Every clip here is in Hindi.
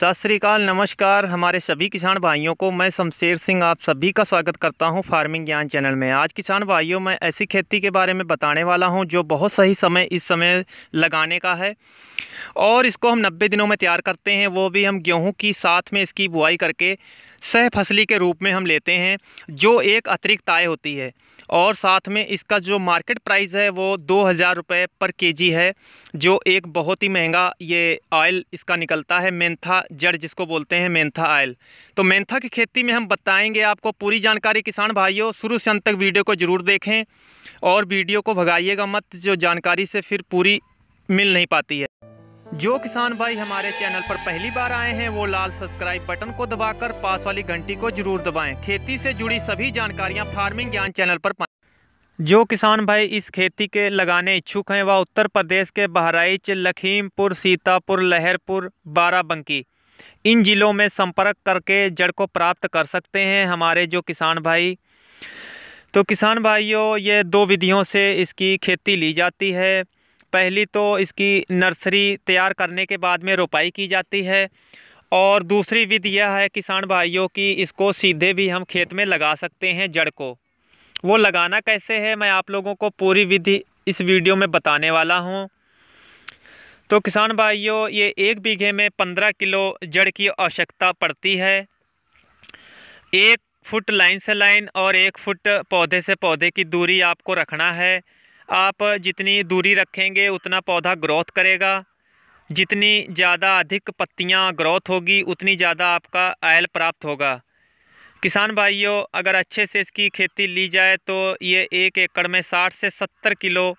सत श्रीकाल नमस्कार हमारे सभी किसान भाइयों को मैं शमशेर सिंह आप सभी का स्वागत करता हूं फार्मिंग ज्ञान चैनल में आज किसान भाइयों मैं ऐसी खेती के बारे में बताने वाला हूं जो बहुत सही समय इस समय लगाने का है और इसको हम 90 दिनों में तैयार करते हैं वो भी हम गेहूं की साथ में इसकी बुआई करके सह फसली के रूप में हम लेते हैं जो एक अतिरिक्त आय होती है और साथ में इसका जो मार्केट प्राइस है वो दो हज़ार रुपये पर केजी है जो एक बहुत ही महंगा ये ऑयल इसका निकलता है मेंथा जड़ जिसको बोलते हैं मेंथा ऑयल तो मेंथा की खेती में हम बताएंगे आपको पूरी जानकारी किसान भाइयों शुरू से अंत तक वीडियो को ज़रूर देखें और वीडियो को भगाइएगा मत जो जानकारी से फिर पूरी मिल नहीं पाती है जो किसान भाई हमारे चैनल पर पहली बार आए हैं वो लाल सब्सक्राइब बटन को दबाकर पास वाली घंटी को जरूर दबाएं खेती से जुड़ी सभी जानकारियां फार्मिंग ज्ञान चैनल पर जो किसान भाई इस खेती के लगाने इच्छुक हैं वह उत्तर प्रदेश के बहराइच लखीमपुर सीतापुर लहरपुर बाराबंकी इन ज़िलों में संपर्क करके जड़ को प्राप्त कर सकते हैं हमारे जो किसान भाई तो किसान भाइयों ये दो विधियों से इसकी खेती ली जाती है पहली तो इसकी नर्सरी तैयार करने के बाद में रोपाई की जाती है और दूसरी विधि यह है किसान भाइयों की इसको सीधे भी हम खेत में लगा सकते हैं जड़ को वो लगाना कैसे है मैं आप लोगों को पूरी विधि इस वीडियो में बताने वाला हूँ तो किसान भाइयों ये एक बीघे में पंद्रह किलो जड़ की आवश्यकता पड़ती है एक फुट लाइन से लाइन और एक फुट पौधे से पौधे की दूरी आपको रखना है आप जितनी दूरी रखेंगे उतना पौधा ग्रोथ करेगा जितनी ज़्यादा अधिक पत्तियाँ ग्रोथ होगी उतनी ज़्यादा आपका आयल प्राप्त होगा किसान भाइयों अगर अच्छे से इसकी खेती ली जाए तो ये एक एकड़ में 60 से 70 किलो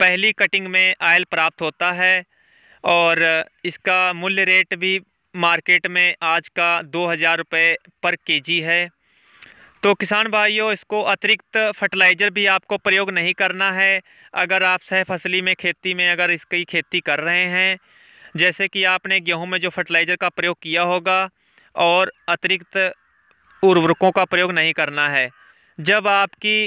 पहली कटिंग में आयल प्राप्त होता है और इसका मूल्य रेट भी मार्केट में आज का दो हज़ार रुपये पर केजी है तो किसान भाइयों इसको अतिरिक्त फर्टिलाइज़र भी आपको प्रयोग नहीं करना है अगर आप सह फसली में खेती में अगर इसकी खेती कर रहे हैं जैसे कि आपने गेहूं में जो फर्टिलाइज़र का प्रयोग किया होगा और अतिरिक्त उर्वरकों का प्रयोग नहीं करना है जब आपकी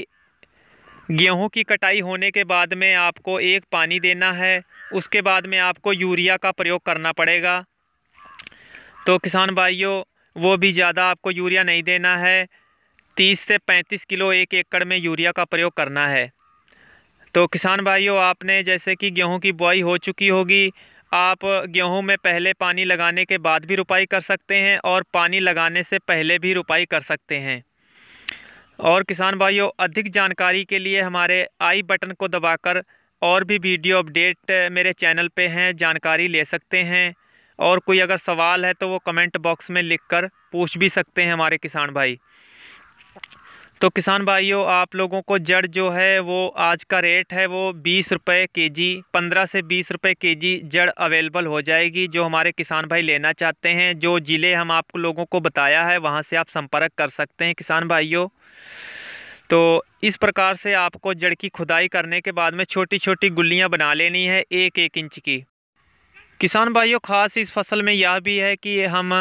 गेहूं की कटाई होने के बाद में आपको एक पानी देना है उसके बाद में आपको यूरिया का प्रयोग करना पड़ेगा तो किसान भाइयों वो भी ज़्यादा आपको यूरिया नहीं देना है 30 से 35 किलो एक एकड़ में यूरिया का प्रयोग करना है तो किसान भाइयों आपने जैसे कि गेहूं की बुआई हो चुकी होगी आप गेहूं में पहले पानी लगाने के बाद भी रुपाई कर सकते हैं और पानी लगाने से पहले भी रुपाई कर सकते हैं और किसान भाइयों अधिक जानकारी के लिए हमारे आई बटन को दबाकर और भी वीडियो अपडेट मेरे चैनल पे हैं जानकारी ले सकते हैं और कोई अगर सवाल है तो वो कमेंट बॉक्स में लिखकर पूछ भी सकते हैं हमारे किसान भाई तो किसान भाइयों आप लोगों को जड़ जो है वो आज का रेट है वो बीस रुपये के जी पंद्रह से बीस रुपये के जी जड़ अवेलेबल हो जाएगी जो हमारे किसान भाई लेना चाहते हैं जो ज़िले हम आप लोगों को बताया है वहाँ से आप संपर्क कर सकते हैं किसान भाइयों तो इस प्रकार से आपको जड़ की खुदाई करने के बाद में छोटी छोटी गुल्लियाँ बना लेनी है एक एक इंच की किसान भाइयों खास इस फसल में यह भी है कि हम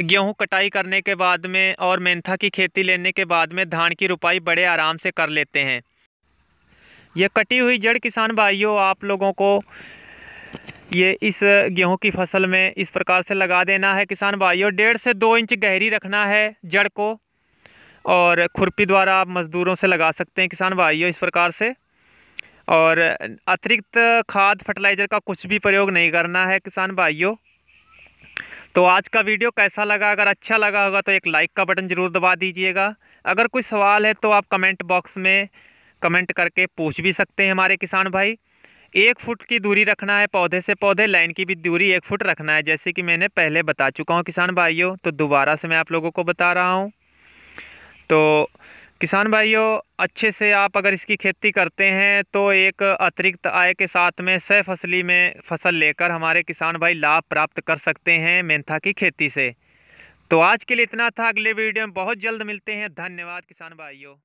गेहूं कटाई करने के बाद में और मेंथा की खेती लेने के बाद में धान की रुपाई बड़े आराम से कर लेते हैं यह कटी हुई जड़ किसान भाइयों आप लोगों को ये इस गेहूं की फसल में इस प्रकार से लगा देना है किसान भाइयों डेढ़ से दो इंच गहरी रखना है जड़ को और खुरपी द्वारा आप मज़दूरों से लगा सकते हैं किसान भाइयों इस प्रकार से और अतिरिक्त खाद फर्टिलाइज़र का कुछ भी प्रयोग नहीं करना है किसान भाइयों तो आज का वीडियो कैसा लगा अगर अच्छा लगा होगा तो एक लाइक का बटन ज़रूर दबा दीजिएगा अगर कोई सवाल है तो आप कमेंट बॉक्स में कमेंट करके पूछ भी सकते हैं हमारे किसान भाई एक फुट की दूरी रखना है पौधे से पौधे लाइन की भी दूरी एक फुट रखना है जैसे कि मैंने पहले बता चुका हूँ किसान भाइयों तो दोबारा से मैं आप लोगों को बता रहा हूँ तो किसान भाइयों अच्छे से आप अगर इसकी खेती करते हैं तो एक अतिरिक्त आय के साथ में सह फसली में फसल लेकर हमारे किसान भाई लाभ प्राप्त कर सकते हैं मेंथा की खेती से तो आज के लिए इतना था अगले वीडियो में बहुत जल्द मिलते हैं धन्यवाद किसान भाइयों